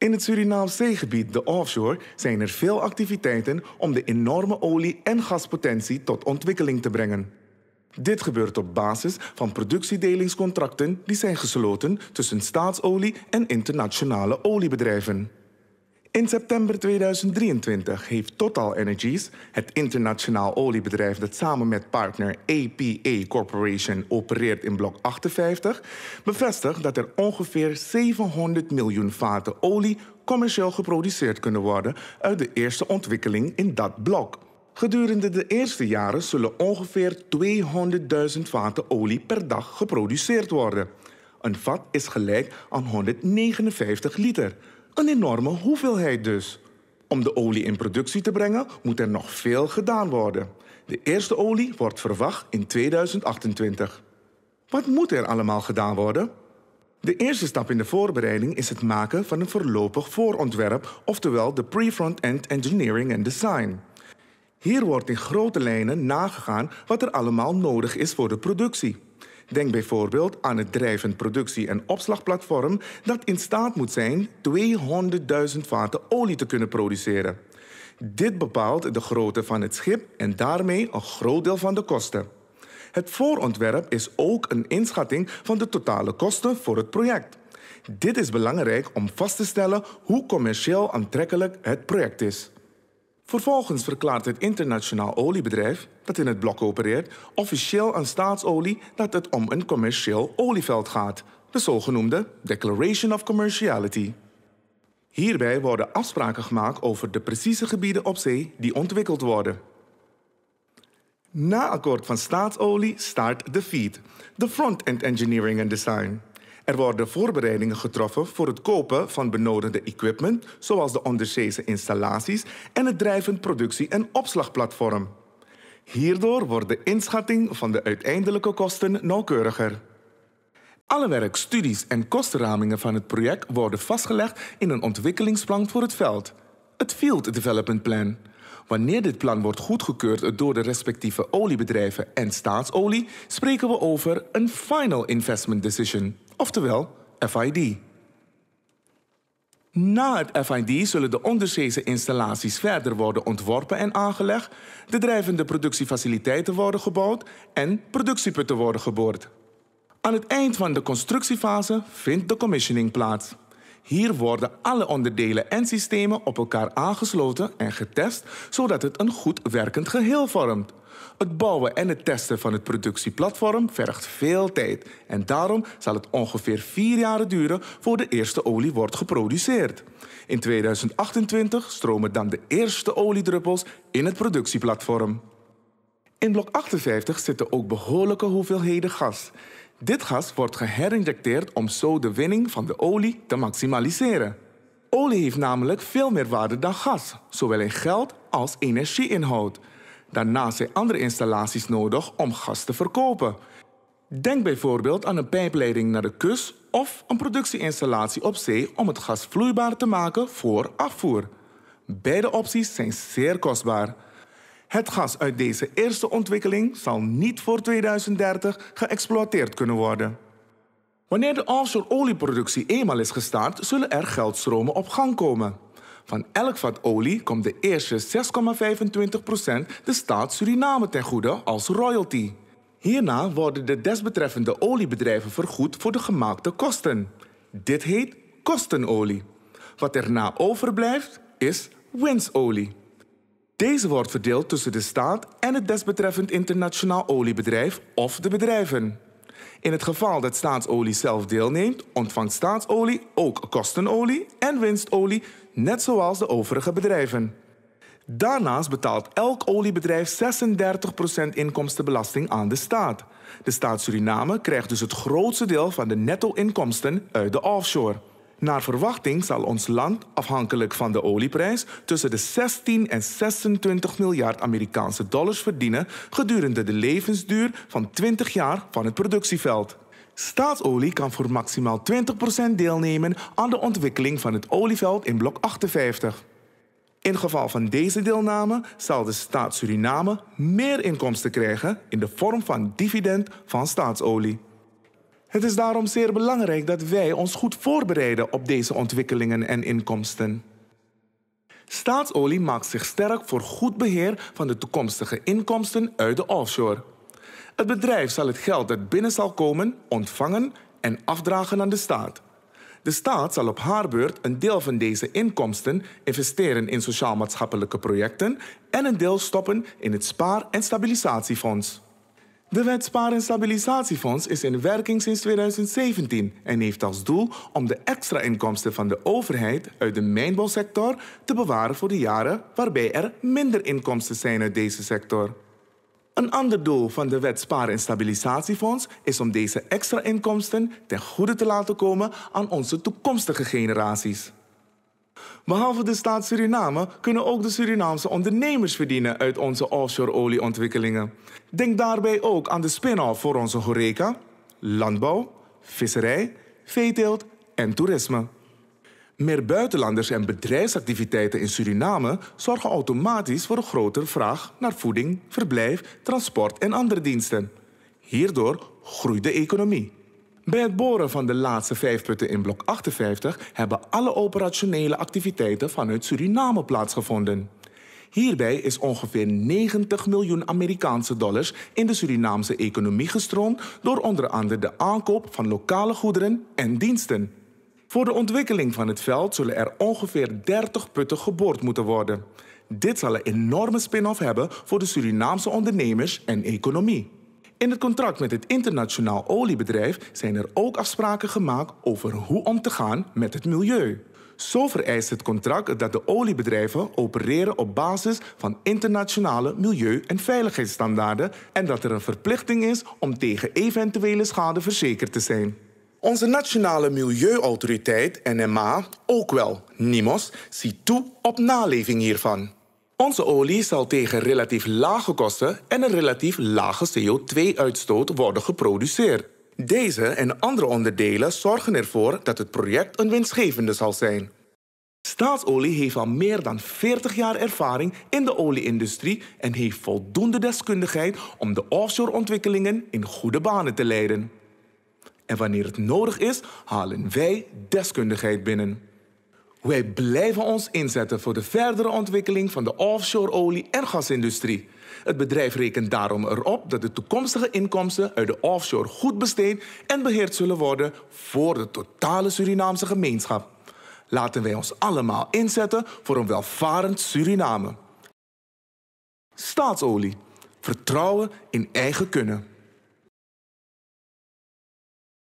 In het Surinaamse zeegebied, de offshore, zijn er veel activiteiten om de enorme olie- en gaspotentie tot ontwikkeling te brengen. Dit gebeurt op basis van productiedelingscontracten die zijn gesloten tussen staatsolie en internationale oliebedrijven. In september 2023 heeft Total Energies, het internationaal oliebedrijf dat samen met partner APA Corporation opereert in blok 58, bevestigd dat er ongeveer 700 miljoen vaten olie commercieel geproduceerd kunnen worden uit de eerste ontwikkeling in dat blok. Gedurende de eerste jaren zullen ongeveer 200.000 vaten olie per dag geproduceerd worden. Een vat is gelijk aan 159 liter. Een enorme hoeveelheid dus. Om de olie in productie te brengen moet er nog veel gedaan worden. De eerste olie wordt verwacht in 2028. Wat moet er allemaal gedaan worden? De eerste stap in de voorbereiding is het maken van een voorlopig voorontwerp, oftewel de pre-front-end engineering and design. Hier wordt in grote lijnen nagegaan wat er allemaal nodig is voor de productie. Denk bijvoorbeeld aan het drijvend productie- en opslagplatform dat in staat moet zijn 200.000 vaten olie te kunnen produceren. Dit bepaalt de grootte van het schip en daarmee een groot deel van de kosten. Het voorontwerp is ook een inschatting van de totale kosten voor het project. Dit is belangrijk om vast te stellen hoe commercieel aantrekkelijk het project is. Vervolgens verklaart het internationaal oliebedrijf dat in het blok opereert officieel aan staatsolie dat het om een commercieel olieveld gaat, de zogenoemde Declaration of Commerciality. Hierbij worden afspraken gemaakt over de precieze gebieden op zee die ontwikkeld worden. Na akkoord van staatsolie start de FEED, de Front-End Engineering and Design. Er worden voorbereidingen getroffen voor het kopen van benodigde equipment, zoals de onderzeese installaties en het drijvend productie- en opslagplatform. Hierdoor wordt de inschatting van de uiteindelijke kosten nauwkeuriger. Alle werk, studies en kostenramingen van het project worden vastgelegd in een ontwikkelingsplan voor het veld, het Field Development Plan. Wanneer dit plan wordt goedgekeurd door de respectieve oliebedrijven en staatsolie, spreken we over een Final Investment Decision oftewel FID. Na het FID zullen de onderzeese installaties verder worden ontworpen en aangelegd, de drijvende productiefaciliteiten worden gebouwd en productieputten worden geboord. Aan het eind van de constructiefase vindt de commissioning plaats. Hier worden alle onderdelen en systemen op elkaar aangesloten en getest, zodat het een goed werkend geheel vormt. Het bouwen en het testen van het productieplatform vergt veel tijd en daarom zal het ongeveer vier jaar duren voor de eerste olie wordt geproduceerd. In 2028 stromen dan de eerste oliedruppels in het productieplatform. In blok 58 zitten ook behoorlijke hoeveelheden gas. Dit gas wordt geherinjecteerd om zo de winning van de olie te maximaliseren. Olie heeft namelijk veel meer waarde dan gas, zowel in geld als energieinhoud. Daarnaast zijn andere installaties nodig om gas te verkopen. Denk bijvoorbeeld aan een pijpleiding naar de kust of een productieinstallatie op zee om het gas vloeibaar te maken voor afvoer. Beide opties zijn zeer kostbaar. Het gas uit deze eerste ontwikkeling zal niet voor 2030 geëxploiteerd kunnen worden. Wanneer de offshore olieproductie eenmaal is gestart, zullen er geldstromen op gang komen. Van elk vat olie komt de eerste 6,25% de staat Suriname ten goede als royalty. Hierna worden de desbetreffende oliebedrijven vergoed voor de gemaakte kosten. Dit heet kostenolie. Wat erna overblijft is winsolie. Deze wordt verdeeld tussen de staat en het desbetreffend internationaal oliebedrijf of de bedrijven. In het geval dat staatsolie zelf deelneemt, ontvangt staatsolie ook kostenolie en winstolie, net zoals de overige bedrijven. Daarnaast betaalt elk oliebedrijf 36% inkomstenbelasting aan de staat. De staat Suriname krijgt dus het grootste deel van de netto-inkomsten uit de offshore. Naar verwachting zal ons land, afhankelijk van de olieprijs, tussen de 16 en 26 miljard Amerikaanse dollars verdienen gedurende de levensduur van 20 jaar van het productieveld. Staatsolie kan voor maximaal 20% deelnemen aan de ontwikkeling van het olieveld in blok 58. In geval van deze deelname zal de staat Suriname meer inkomsten krijgen in de vorm van dividend van staatsolie. Het is daarom zeer belangrijk dat wij ons goed voorbereiden op deze ontwikkelingen en inkomsten. Staatsolie maakt zich sterk voor goed beheer van de toekomstige inkomsten uit de offshore. Het bedrijf zal het geld dat binnen zal komen ontvangen en afdragen aan de staat. De staat zal op haar beurt een deel van deze inkomsten investeren in sociaal-maatschappelijke projecten en een deel stoppen in het spaar- en stabilisatiefonds. De wet en Stabilisatiefonds is in werking sinds 2017 en heeft als doel om de extra inkomsten van de overheid uit de mijnbouwsector te bewaren voor de jaren waarbij er minder inkomsten zijn uit deze sector. Een ander doel van de wet en Stabilisatiefonds is om deze extra inkomsten ten goede te laten komen aan onze toekomstige generaties. Behalve de staat Suriname kunnen ook de Surinaamse ondernemers verdienen uit onze offshore olieontwikkelingen. Denk daarbij ook aan de spin-off voor onze horeca, landbouw, visserij, veeteelt en toerisme. Meer buitenlanders en bedrijfsactiviteiten in Suriname zorgen automatisch voor een grotere vraag naar voeding, verblijf, transport en andere diensten. Hierdoor groeit de economie. Bij het boren van de laatste vijf putten in blok 58 hebben alle operationele activiteiten vanuit Suriname plaatsgevonden. Hierbij is ongeveer 90 miljoen Amerikaanse dollars in de Surinaamse economie gestroomd door onder andere de aankoop van lokale goederen en diensten. Voor de ontwikkeling van het veld zullen er ongeveer 30 putten geboord moeten worden. Dit zal een enorme spin-off hebben voor de Surinaamse ondernemers en economie. In het contract met het internationaal oliebedrijf zijn er ook afspraken gemaakt over hoe om te gaan met het milieu. Zo vereist het contract dat de oliebedrijven opereren op basis van internationale milieu- en veiligheidsstandaarden en dat er een verplichting is om tegen eventuele schade verzekerd te zijn. Onze Nationale Milieuautoriteit, NMA, ook wel NIMOS, ziet toe op naleving hiervan. Onze olie zal tegen relatief lage kosten en een relatief lage CO2-uitstoot worden geproduceerd. Deze en andere onderdelen zorgen ervoor dat het project een winstgevende zal zijn. Staatsolie heeft al meer dan 40 jaar ervaring in de olieindustrie en heeft voldoende deskundigheid om de offshore ontwikkelingen in goede banen te leiden. En wanneer het nodig is, halen wij deskundigheid binnen. Wij blijven ons inzetten voor de verdere ontwikkeling van de offshore olie- en gasindustrie. Het bedrijf rekent daarom erop dat de toekomstige inkomsten uit de offshore goed besteed en beheerd zullen worden voor de totale Surinaamse gemeenschap. Laten wij ons allemaal inzetten voor een welvarend Suriname. Staatsolie. Vertrouwen in eigen kunnen.